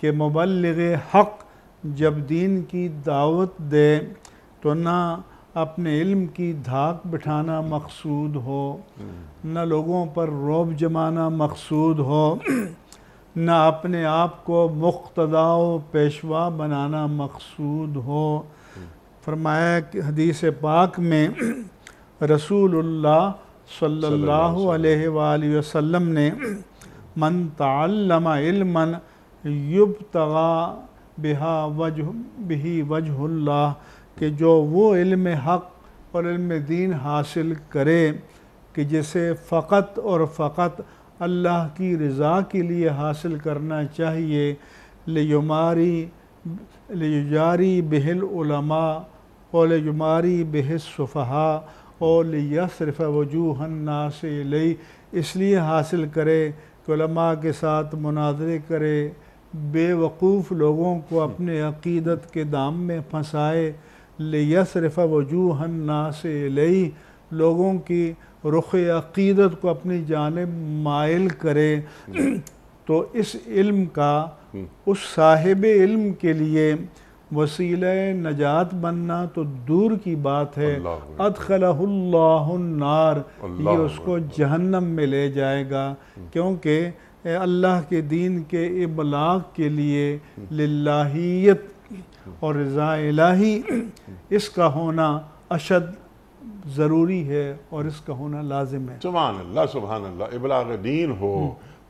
कि मुबलग हक़ जब दीन की दावत दे तो ना अपने इल्म की धाक बिठाना मकसूद हो न लोगों पर रोब जमाना मकसूद हो न अपने आप को मुख्तदा पेशवा बनाना मकसूद हो फरमाया कि हदीस पाक में रसूलुल्लाह सल्लल्लाहु अलैहि वसल्लम ने मन तल्लमा इल्मन युब तगा बिहा वजह बिही वजह कि जो वो इल्म हक़ और इल्म दीन हासिल करे कि जिसे फ़क़त और फ़क़त अल्लाह की रज़ा के लिए हासिल करना चाहिए लेमारी लेजारी बहल उलमा और लेमारी बहस सुफ़हा और लियसरफ़ वजूहन्ना से ले इसलिए हासिल करे उलमा के साथ मुनाजरे करे बेवकूफ़ लोगों को अपने अकीदत के दाम में फंसाए यसरफ़ वजूह से लई लोगों की रुख अक़ीदत को अपनी जानब मायल करे तो इस इल्म का उस साहिब इल्म के लिए वसीले नजात बनना तो दूर की बात है अदखलहल्लानार ये उसको जहन्नम में ले जाएगा क्योंकि अल्लाह के दीन के इबलाग के लिए लाहीत और रज़ा इलाही इसका होना अशद ज़रूरी है और इसका होना लाजिम है सुबहान अल्लाह सुबहान अल्लाह इबलाग दीन हो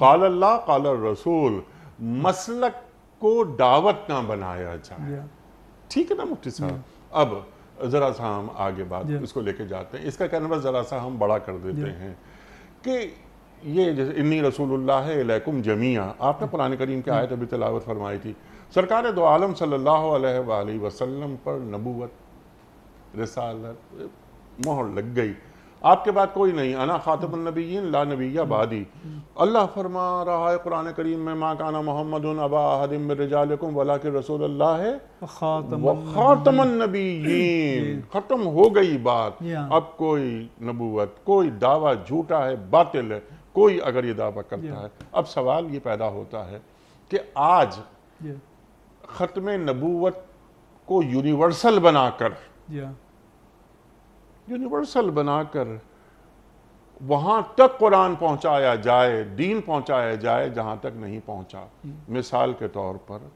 काल अल्लाह काल रसूल मसलक को दावत ना बनाया जाए ठीक है ना मुफ्ती साहब अब ज़रा सा हम आगे बात इसको लेके जाते हैं इसका बस मतलब ज़रा सा हम बड़ा कर देते हैं कि ये जैसे इन्नी रसूलुल्लाह है जमिया आपने पुराने करीम की आयत अभी तलावत फरमाई थी सरकार दो आलम सल्लल्लाहु अलैहि पर नबूत रसालत मोहर लग गई आपके बाद कोई नहीं अना खातमनबी ला नबिया बादी अल्लाह फरमा रहा है कुरान करीम में माँ काना मोहम्मद अबाहदिम वला के रसूल अल्लाह है ख़ातमनबीन ख़त्म हो गई बात अब कोई नबूत कोई दावा झूठा है बातिल है कोई अगर ये दावा करता है अब सवाल ये पैदा होता है कि आज ख़त्म नबूवत को यूनिवर्सल बनाकर यूनिवर्सल बनाकर वहां तक कुरान पहुंचाया जाए दीन पहुंचाया जाए जहां तक नहीं पहुंचा hmm. मिसाल के तौर पर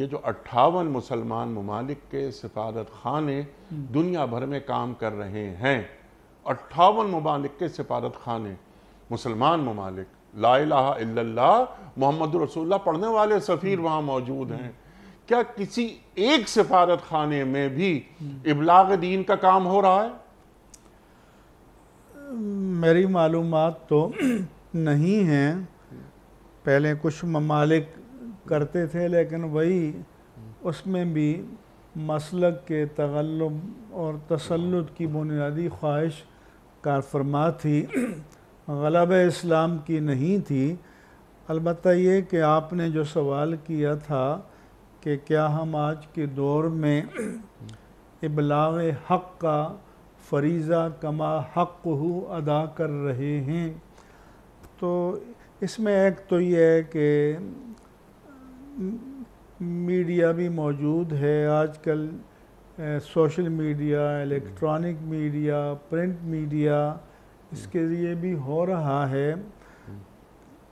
ये जो अट्ठावन मुसलमान ममालिक के सफारत खाने hmm. दुनिया भर में काम कर रहे हैं अट्ठावन ममालिक के सफारत खाने मुसलमान ममालिक ला मोहम्मद रसोल्ला पढ़ने वाले सफ़ीर hmm. वहाँ मौजूद हैं क्या किसी एक सिफारत खाने में भी इबलाग दीन का काम हो रहा है मेरी मालूम तो नहीं हैं पहले कुछ ममालिक करते थे लेकिन वही उसमें भी मसलक के तगलब और तसलुत की बुनियादी ख्वाहिश कारफरमा थी गलब इस्लाम की नहीं थी अलबत् ये कि आपने जो सवाल किया था कि क्या हम आज के दौर में इबलाग हक़ का फरीज़ा कमा हक़ हो अदा कर रहे हैं तो इसमें एक तो ये है कि मीडिया भी मौजूद है आजकल social media electronic media print media इसके लिए भी हो रहा है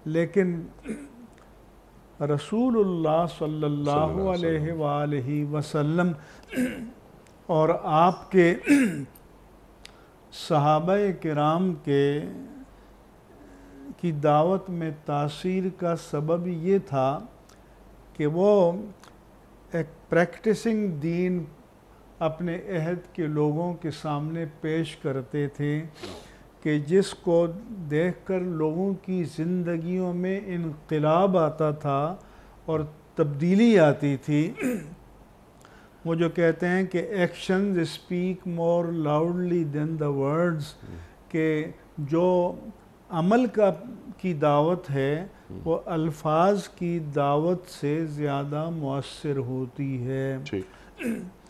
लेकिन रसूलुल्लाह सल्लल्लाहु अलैहि वसल्लम और आपके सहाब कराम के की दावत में तासीर का सबब ये था कि वो एक प्रैक्टिसिंग दीन अपने अहद के लोगों के सामने पेश करते थे कि जिसको देखकर लोगों की ज़िंदगियों में इनकलाब आता था और तब्दीली आती थी वो जो कहते हैं कि action speak more loudly than the words के जो अमल का की दावत है वो अल्फाज की दावत से ज़्यादा मौसर होती है [clears throat]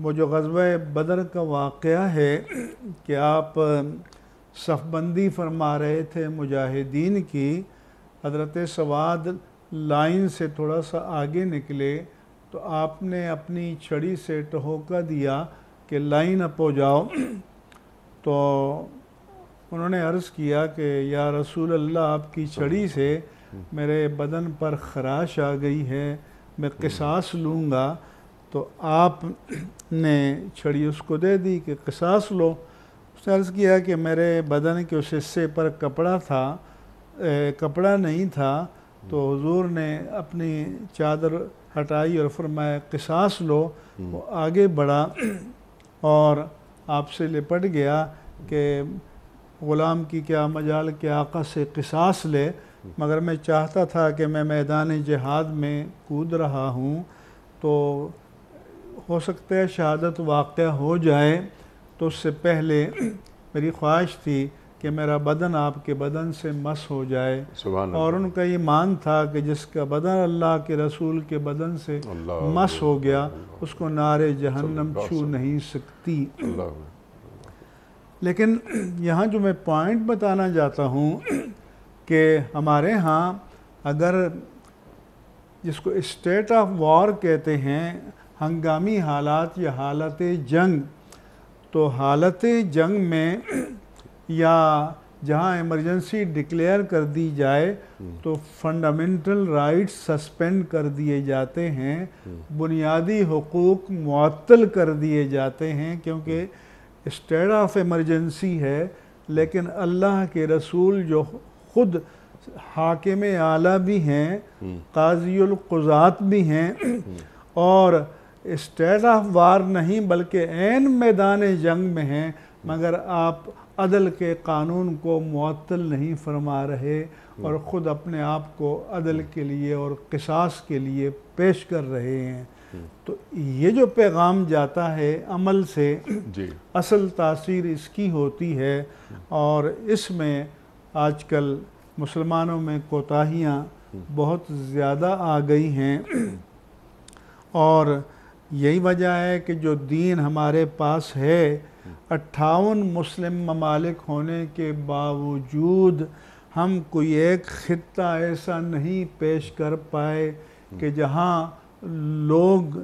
वो जो गजब बदर का वाक़ है कि आप सफ़बंदी फरमा रहे थे मुजाहिदीन की हजरत सवाद लाइन से थोड़ा सा आगे निकले तो आपने अपनी छड़ी से टहोका दिया कि लाइन अप हो जाओ तो उन्होंने अर्ज़ किया कि या रसूल अल्लाह आपकी छड़ी से मेरे बदन पर खराश आ गई है मैं किसास लूँगा तो आपने छड़ी उसको दे दी कि कसास लो उसने अर्ज़ किया कि मेरे बदन के उस हिस्से पर कपड़ा था ए, कपड़ा नहीं था तो हुजूर ने अपनी चादर हटाई और फरमाया कसास लो वो आगे बढ़ा और आपसे लिपट गया कि ग़ुलाम की क्या मजाल के आका से कसास ले मगर मैं चाहता था कि मैं मैदान जहाद में कूद रहा हूँ तो हो सकता है शहादत वाक़ हो जाए तो उससे पहले मेरी ख्वाहिश थी कि मेरा बदन आपके बदन से मस हो जाए और उनका ये मान था कि जिसका बदन अल्लाह के रसूल के बदन से मस हो गया उसको नारे जहन्नम छू नहीं सकती लेकिन यहाँ जो मैं पॉइंट बताना चाहता हूँ कि हमारे यहाँ अगर जिसको स्टेट ऑफ वॉर कहते हैं हंगामी हालात या हालत जंग तो हालत जंग में [clears throat] या जहां इमरजेंसी डिक्लेयर कर दी जाए हम्म। तो फंडामेंटल राइट्स सस्पेंड कर दिए जाते हैं हम्म। बुनियादी हकूक़ मअतल कर दिए जाते हैं क्योंकि स्टेट ऑफ इमरजेंसी है लेकिन अल्लाह के रसूल जो ख़ुद हाकिम आला भी हैं हम्म। कुजात भी हैं और स्टेट ऑफ वार नहीं बल्कि एन मैदान जंग में हैं मगर आप अदल के कानून को मअतल नहीं फरमा रहे और ख़ुद अपने आप को अदल के लिए और किसास के लिए पेश कर रहे हैं तो ये जो पैगाम जाता है अमल से जी। असल तासीर इसकी होती है और इसमें आजकल मुसलमानों में कोताहियाँ बहुत ज़्यादा आ गई हैं और यही वजह है कि जो दीन हमारे पास है अट्ठावन मुस्लिम ममालिक होने के बावजूद हम कोई एक ख़त्ता ऐसा नहीं पेश कर पाए कि जहाँ लोग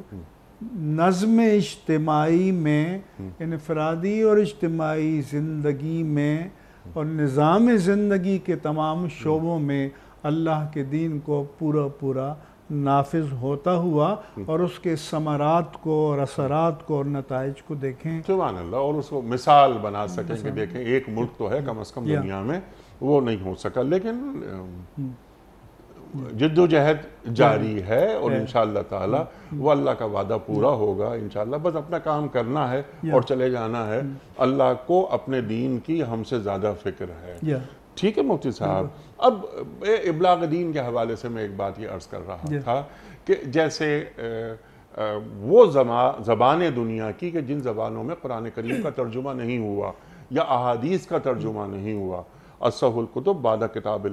नज़म इज्तमाही में इनफरादी और इज्तमाही ज़िंदगी में और निज़ाम ज़िंदगी के तमाम शोबों में अल्लाह के दीन को पूरा पूरा नाफिज होता हुआ और उसके समरात को और असरात को और नतज को देखें सुबहानल्ला और उसको मिसाल बना सकें कि देखें एक मुल्क तो है कम अज़ कम दुनिया में वो नहीं हो सका लेकिन हम्म। जद्दोजहद जारी हम्म। है और इन ताला हम्म। वो अल्लाह का वादा पूरा होगा इन बस अपना काम करना है और चले जाना है अल्लाह को अपने दीन की हमसे ज़्यादा फिक्र है ठीक है मुफ्ती साहब अब इबलाग दीन के हवाले से मैं एक बात ये अर्ज़ कर रहा था कि जैसे वो जमा जबान दुनिया की कि जिन जबानों में कुरान करीम का तर्जुमा नहीं हुआ या अहादीस का तर्जुमा नहीं हुआ असहुलकुतुब बादा किताब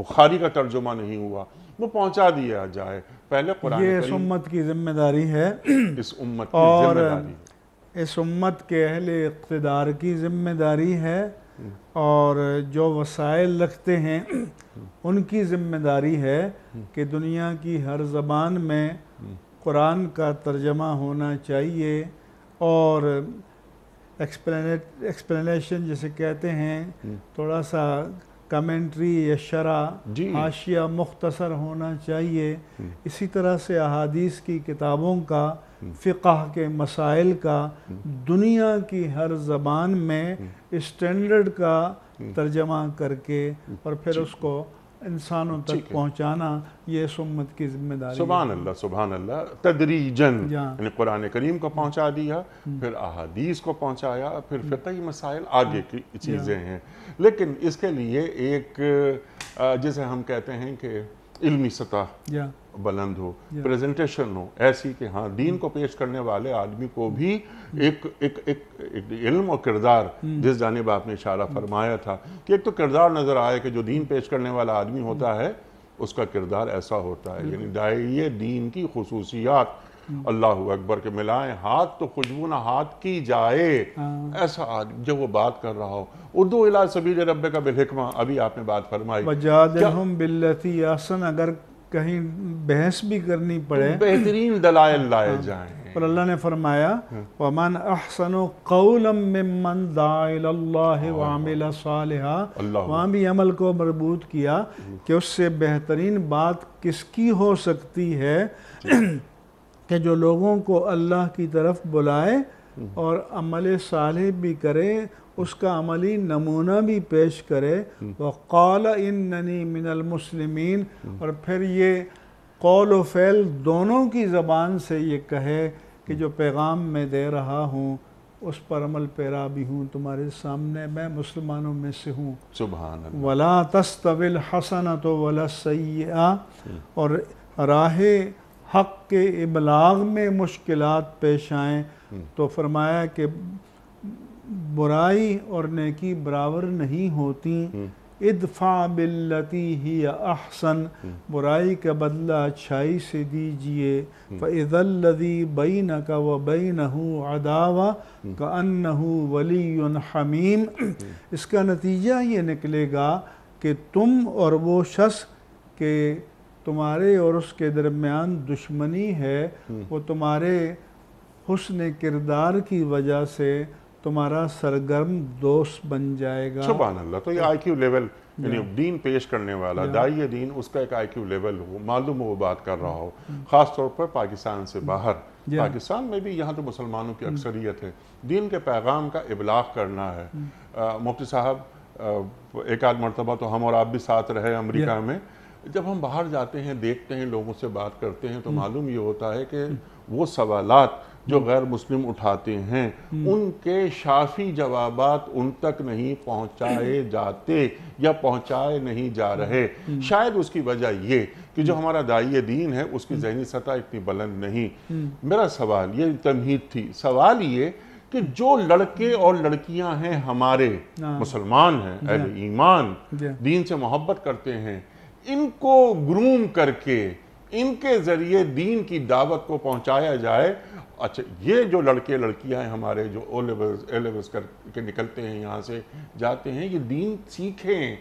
बुखारी का तर्जुमा नहीं हुआ वो पहुंचा दिया जाए पहले कुरान ये इस उम्मत की जिम्मेदारी है इस उम्मत की और इस उम्मत के अहल इकतदार की जिम्मेदारी है और जो वसाइल रखते हैं उनकी जिम्मेदारी है कि दुनिया की हर ज़बान में कुरान का तर्जमा होना चाहिए और एक्सप्लेनेशन जिसे कहते हैं थोड़ा सा कमेंट्री या शरा आशिया मुख्तसर होना चाहिए इसी तरह से अहादीस की किताबों का फ़िका के मसाइल का दुनिया की हर ज़बान में स्टैंडर्ड का तर्जमा करके और फिर उसको इंसानों तक पहुँचाना ये सुम्मत की जिम्मेदारी सुबहान अल्लाह सुबहान अल्लाह तदरीजन हाँ। यानी कुरान करीम को पहुँचा दिया हम्म। फिर अहादीस को पहुँचाया फिर हम्म। फ़ी मसाइल आगे की हाँ। चीज़ें हैं लेकिन इसके लिए एक जिसे हम कहते हैं कि इल्मी सतह बुलंद हो प्रेजेंटेशन हो ऐसी कि हाँ दीन को पेश करने वाले आदमी को भी एक एक एक, एक इल्म और किरदार हम्म। जिस जानब आपने इशारा हम्म। फरमाया था कि एक तो किरदार नज़र आए कि जो दीन पेश करने वाला आदमी होता हम्म। है उसका किरदार ऐसा होता है यानी दाइए दीन की खसूसियात हाँ। अल्लाह अकबर के मिलाए हाथ तो खुशबू ना हाथ की जाए हाँ। ऐसा आज जब वो बात कर रहा हो उर्दू इला सबीर रब का बिलहकमा अभी आपने बात फरमाई बिल्लती अगर कहीं बहस भी करनी पड़े बेहतरीन दलायल हाँ। लाए हाँ। जाए पर अल्लाह ने फरमाया अमल को मरबूत किया कि उससे बेहतरीन बात किसकी हो सकती है कि जो लोगों को अल्लाह की तरफ बुलाए और अमल साल भी करे उसका अमली नमूना भी पेश करे हम्म। वह कौल ननी मिनलमसलम और फिर ये कौल व फैल दोनों की ज़बान से ये कहे कि जो पैगाम मैं दे रहा हूँ उस पर अमल पैरा भी हूँ तुम्हारे सामने मैं मुसलमानों में से हूँ सुबह वला तस्तविल हसन तो वला सयाह हम्म। और राह हक के इबलाग में मुश्किल पेश आएँ तो फरमाया कि बुराई और नेकी बराबर नहीं होती इदफ़ा बिल्लती ही अहसन बुराई का बदला अच्छाई से दीजिए फ़लदी बई न का व बई नहू अदावा का अनहू वली हमीम इसका नतीजा ये निकलेगा कि तुम और वो शख्स के तुम्हारे और उसके दरमियान दुश्मनी है हम्म। वो तुम्हारे हुसन किरदार की वजह से तुम्हारा सरगर्म दोस्त बन जाएगा अल्लाह तो ये आई क्यू लेवल यानी दीन पेश करने वाला दाई दीन उसका एक आई क्यू लेवल हो मालूम हो वो बात कर रहा हो mm-hmm। ख़ास तौर पर पाकिस्तान से mm-hmm। बाहर पाकिस्तान में भी यहाँ तो मुसलमानों की mm-hmm। अक्सरियत है दीन के पैगाम का इबलाग करना है मुफ्ती साहब एक आध मरतबा तो हम और आप भी साथ रहे अमरीका में जब हम बाहर जाते हैं देखते हैं लोगों से बात करते हैं तो हम्म। मालूम ये होता है कि वो सवालत जो हम्म। गैर मुस्लिम उठाते हैं हम्म। उनके शाफी जवाब उन तक नहीं पहुंचाए जाते या पहुंचाए नहीं जा रहे शायद उसकी वजह ये कि जो हमारा दाइय दीन है उसकी जहनी सतह इतनी बुलंद नहीं मेरा सवाल ये तमहीद थी सवाल ये कि जो लड़के और लड़कियां हैं हमारे हाँ। मुसलमान हैं ईमान दीन से मोहब्बत करते हैं इनको ग्रूम करके इनके ज़रिए दीन की दावत को पहुंचाया जाए अच्छा ये जो लड़के लड़कियां हैं हमारे जो ओ लेवल्स ए लेवल्स कर के निकलते हैं यहाँ से जाते हैं ये दीन सीखें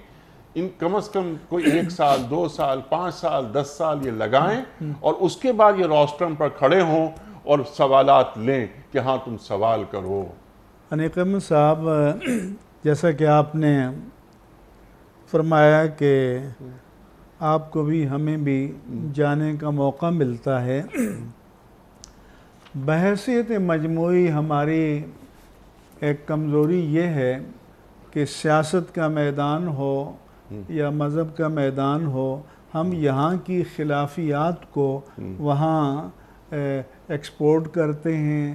इन कम अज़ कम कोई एक साल दो साल पाँच साल दस साल ये लगाएं और उसके बाद ये रोस्ट्रम पर खड़े हों और सवालात लें कि हाँ तुम सवाल करो अनिकम साहब जैसा कि आपने फरमाया कि आपको भी हमें भी जाने का मौका मिलता है बहसीत मजमू हमारी एक कमज़ोरी ये है कि सियासत का मैदान हो या मज़हब का मैदान हो हम यहाँ की खिलाफियात को हम्म। वहाँ एक्सपोर्ट करते हैं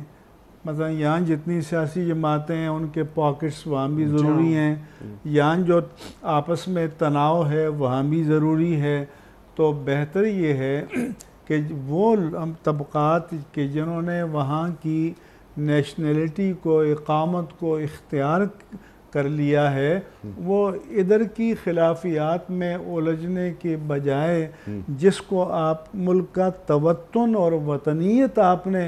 मतलब यहाँ जितनी सियासी जमातें हैं उनके पॉकेट्स वहाँ भी ज़रूरी हैं यहाँ जो आपस में तनाव है वहाँ भी ज़रूरी है तो बेहतर ये है कि वो हम तबक़ात के जिन्होंने वहाँ की नेशनलिटी को इकामत को इख्तियार कर लिया है वो इधर की खिलाफियात में उलझने के बजाय जिसको आप मुल्क का तवतन और वतनीत आपने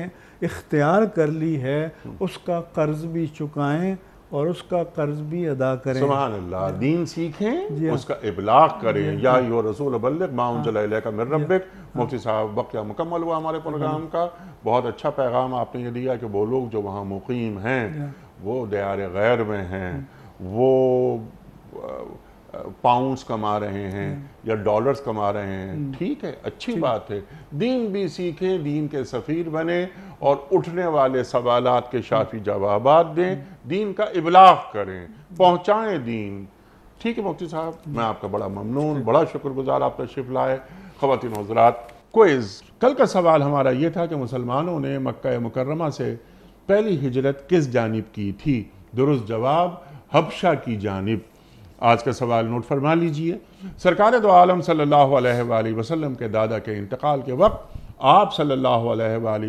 इख्तियार कर ली है उसका कर्ज भी चुकाएं और उसका कर्ज भी अदा करें सुबहानल्लाह दीन सीखें हाँ। उसका इबलाग करें हाँ। या यो रसूल बल्लक माउन हाँ। रब्बिक मुफ्ती साहब वक्त मुकम्मल हुआ हमारे प्रोग्राम का बहुत अच्छा पैगाम आपने ये दिया कि वो लोग जो वहाँ मुकीम हैं वो दया गैर में हैं वो पाउंड्स कमा रहे हैं हम्म। या डॉलर्स कमा रहे हैं हम्म। ठीक है अच्छी बात है दीन भी सीखें दीन के सफ़ीर बने और उठने वाले सवाल के शाफी हम्म। जवाब दें दीन का इबलाग करें पहुँचाएँ दीन ठीक है मुफ्ती साहब मैं आपका बड़ा ममनून बड़ा शुक्रगुजार आप शिफ लाए खातिन हजरात कोइज़ कल का सवाल हमारा ये था कि मुसलमानों ने मक्का मुकरमा से पहली हिजरत किस जानब की थी दुरुस्त जवाब हबशा की जानब आज का सवाल नोट फरमा लीजिए सरकार दो आलम सल्ला वसलम के दादा के इंतकाल के वक्त आप सल्ला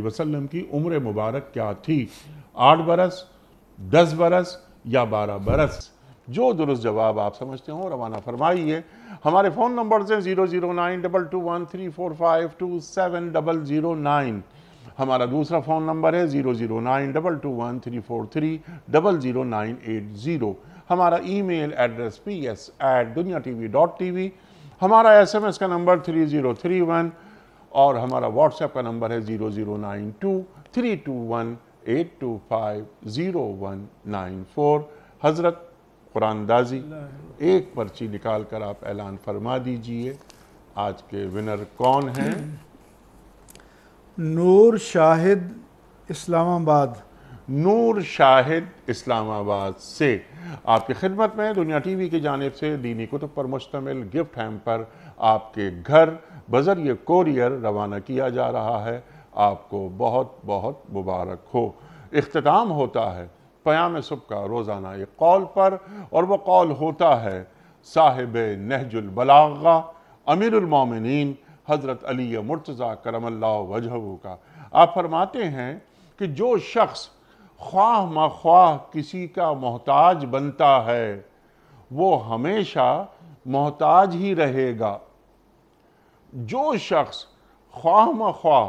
वसलम की उम्र मुबारक क्या थी आठ बरस दस बरस या बारह बरस जो दुरुस्त जवाब आप समझते हो रवाना फरमाइए हमारे फ़ोन नंबर हैं zero zero nine double two one three four five two seven double zero nine हमारा दूसरा फ़ोन नंबर है zero zero nine double two one three four three double zero nine eight zero हमारा email address P S at दुनिया T V dot T V हमारा S M S का नंबर three zero three one और हमारा WhatsApp का नंबर है zero zero nine two three two one eight two five zero one nine four हज़रत कुरानदाजी एक पर्ची निकाल कर आप ऐलान फरमा दीजिए आज के विनर कौन हैं नूर शाहिद इस्लामाबाद नूर शाहिद इस्लामाबाद से आपकी खिदमत में दुनिया टीवी की जानब से दीनी कुतुब पर मुश्तमिल गिफ्ट हैम पर आपके घर बजरिए कोरियर रवाना किया जा रहा है आपको बहुत बहुत मुबारक हो अख्ताम होता है प्याम सुबह का रोज़ाना एक कॉल पर और वह कॉल होता है साहिब नहजुलबलागा अमीरमिन हज़रत अली मुर्तज़ा करमल्ला वजहू का आप फरमाते हैं कि जो शख्स ख्वाह मख्वाह किसी का मोहताज बनता है वो हमेशा मोहताज ही रहेगा जो शख्स ख्वाह मख्वाह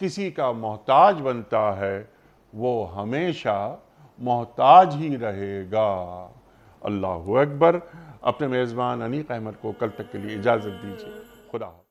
किसी का मोहताज बनता है वो हमेशा मोहताज ही रहेगा अल्लाह अकबर अपने मेज़बान अनीक अहमद को कल तक के लिए इजाज़त दीजिए खुदा